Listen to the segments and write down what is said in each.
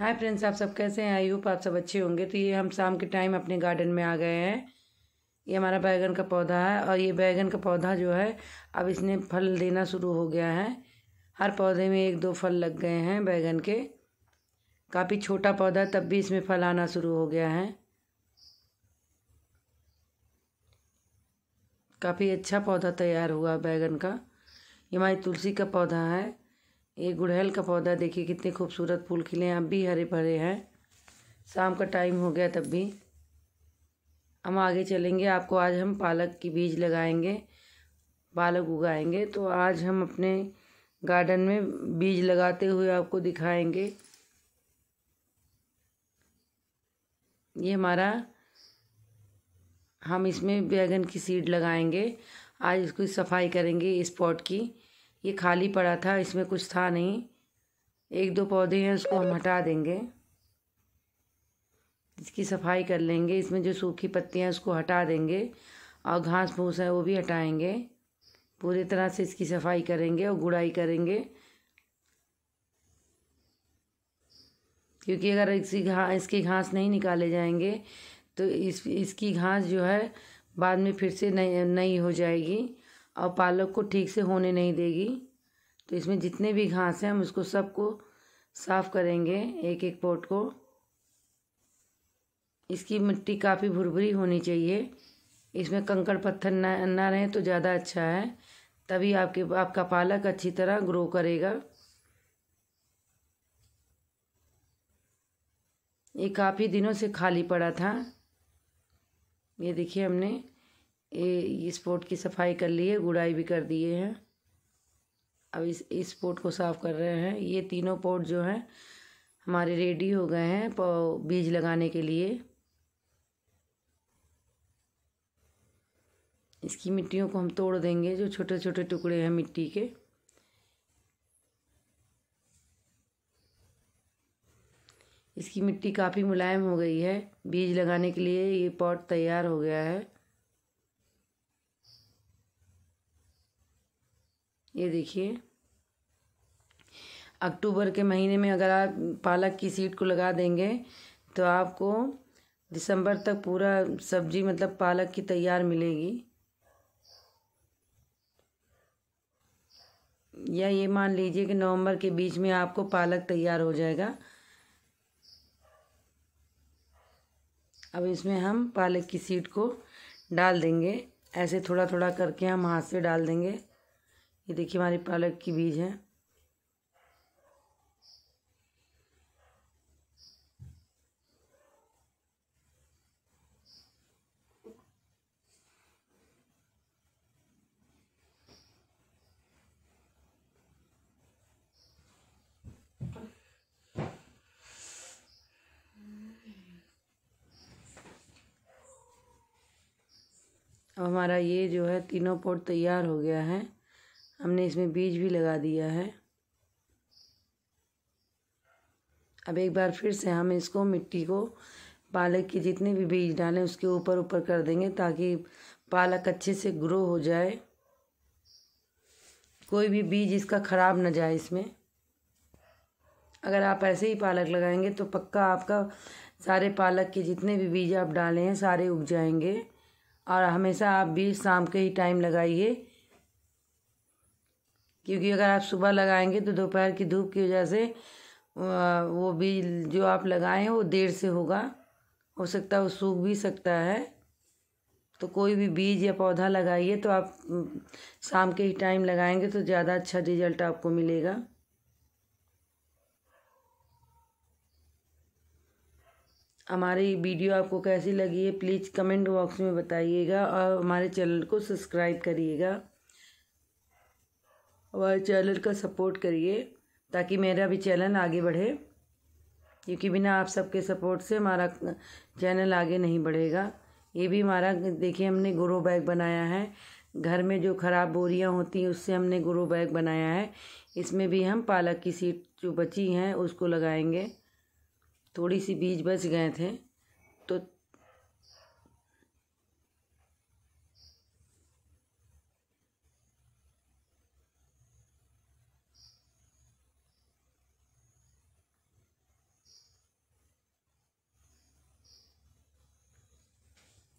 hi friends आप सब कैसे हैं आई होप आप सब अच्छे होंगे तो ये हम शाम के टाइम अपने गार्डन में आ गए हैं ये हमारा बैगन का पौधा है और ये बैगन का पौधा जो है अब इसने फल देना शुरू हो गया है हर पौधे में एक दो फल लग गए हैं बैगन के काफ़ी छोटा पौधा तब भी इसमें फल आना शुरू हो गया है काफ़ी अच्छा पौधा तैयार हुआ बैगन का ये हमारी तुलसी का पौधा है ये गुड़हल का पौधा देखिए कितने खूबसूरत फूल खिले हैं अब भी हरे भरे हैं शाम का टाइम हो गया तब भी हम आगे चलेंगे आपको आज हम पालक की बीज लगाएंगे पालक उगाएंगे तो आज हम अपने गार्डन में बीज लगाते हुए आपको दिखाएंगे ये हमारा हम इसमें बैगन की सीड लगाएंगे आज इसकी सफाई करेंगे इस पॉट की ये खाली पड़ा था इसमें कुछ था नहीं एक दो पौधे हैं उसको हम हटा देंगे इसकी सफाई कर लेंगे इसमें जो सूखी पत्तियाँ हैं उसको हटा देंगे और घास फूस है वो भी हटाएंगे पूरी तरह से इसकी सफाई करेंगे और गुड़ाई करेंगे क्योंकि अगर इसकी घास इसकी घास नहीं निकाले जाएंगे तो इस इसकी घास जो है बाद में फिर से नई नई हो जाएगी और पालक को ठीक से होने नहीं देगी तो इसमें जितने भी घास हैं हम उसको सबको साफ़ करेंगे एक एक पोट को इसकी मिट्टी काफ़ी भुरभुरी होनी चाहिए इसमें कंकड़ पत्थर ना ना रहें तो ज़्यादा अच्छा है तभी आपके आपका पालक अच्छी तरह ग्रो करेगा ये काफ़ी दिनों से खाली पड़ा था ये देखिए हमने ये इस पोर्ट की सफाई कर ली है गुड़ाई भी कर दिए हैं अब इस इस पोट को साफ़ कर रहे हैं ये तीनों पोर्ट जो हैं हमारे रेडी हो गए हैं बीज लगाने के लिए इसकी मिट्टियों को हम तोड़ देंगे जो छोटे छोटे टुकड़े हैं मिट्टी के इसकी मिट्टी काफ़ी मुलायम हो गई है बीज लगाने के लिए ये पॉट तैयार हो गया है ये देखिए अक्टूबर के महीने में अगर आप पालक की सीड को लगा देंगे तो आपको दिसंबर तक पूरा सब्जी मतलब पालक की तैयार मिलेगी या ये मान लीजिए कि नवंबर के बीच में आपको पालक तैयार हो जाएगा अब इसमें हम पालक की सीड को डाल देंगे ऐसे थोड़ा थोड़ा करके हम हाथ से डाल देंगे ये देखिए हमारी पालक की बीज है अब हमारा ये जो है तीनों पोट तैयार हो गया है हमने इसमें बीज भी लगा दिया है अब एक बार फिर से हम इसको मिट्टी को पालक के जितने भी बीज डालें उसके ऊपर ऊपर कर देंगे ताकि पालक अच्छे से ग्रो हो जाए कोई भी बीज इसका ख़राब ना जाए इसमें अगर आप ऐसे ही पालक लगाएंगे तो पक्का आपका सारे पालक के जितने भी बीज आप डाले हैं सारे उग जाएंगे और हमेशा आप बीज शाम के ही टाइम लगाइए क्योंकि अगर आप सुबह लगाएंगे तो दोपहर की धूप की वजह से वो बीज जो आप लगाएं वो देर से होगा हो सकता है वो सूख भी सकता है तो कोई भी बीज या पौधा लगाइए तो आप शाम के ही टाइम लगाएंगे तो ज़्यादा अच्छा रिजल्ट आपको मिलेगा हमारी वीडियो आपको कैसी लगी है प्लीज़ कमेंट बॉक्स में बताइएगा और हमारे चैनल को सब्सक्राइब करिएगा हमारे चैनल का सपोर्ट करिए ताकि मेरा भी चैनल आगे बढ़े क्योंकि बिना आप सबके सपोर्ट से हमारा चैनल आगे नहीं बढ़ेगा ये भी हमारा देखिए हमने ग्रो बैग बनाया है घर में जो ख़राब बोरियां होती हैं उससे हमने ग्रो बैग बनाया है इसमें भी हम पालक की सीट जो बची हैं उसको लगाएंगे थोड़ी सी बीज बच गए थे तो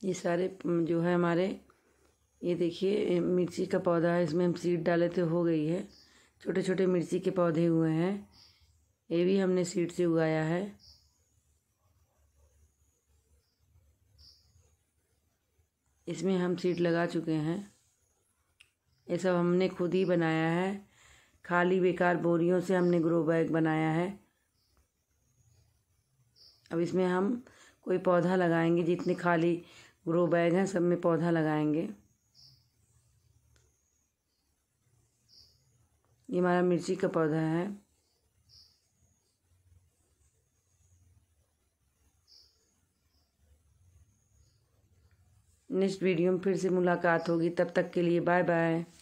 ये सारे जो है हमारे ये देखिए मिर्ची का पौधा है इसमें हम सीड डाले थे हो गई है छोटे छोटे मिर्ची के पौधे हुए हैं ये भी हमने सीड से उगाया है इसमें हम सीड लगा चुके हैं ये सब हमने खुद ही बनाया है खाली बेकार बोरियों से हमने ग्रो बैग बनाया है अब इसमें हम कोई पौधा लगाएंगे जितने खाली ग्रो बैग हैं सब में पौधा लगाएंगे ये हमारा मिर्ची का पौधा है नेक्स्ट वीडियो में फिर से मुलाकात होगी तब तक के लिए बाय बाय